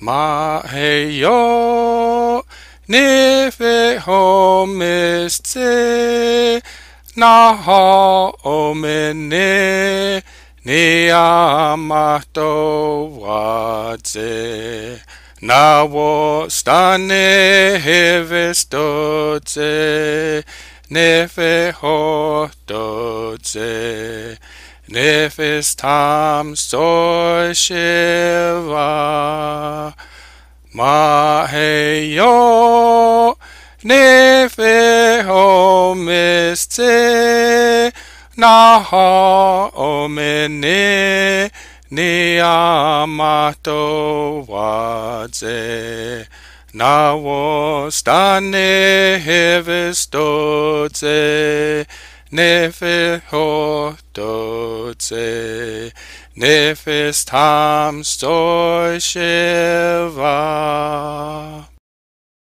Ma nefeho nife homiste na ha omene ni na wo stane hevestotze nefe hototze nefes tam so shiva Maheyo nefeho misce naha omene niamato wadze na wostane hevistodze nefe ho doce nefe stam stoi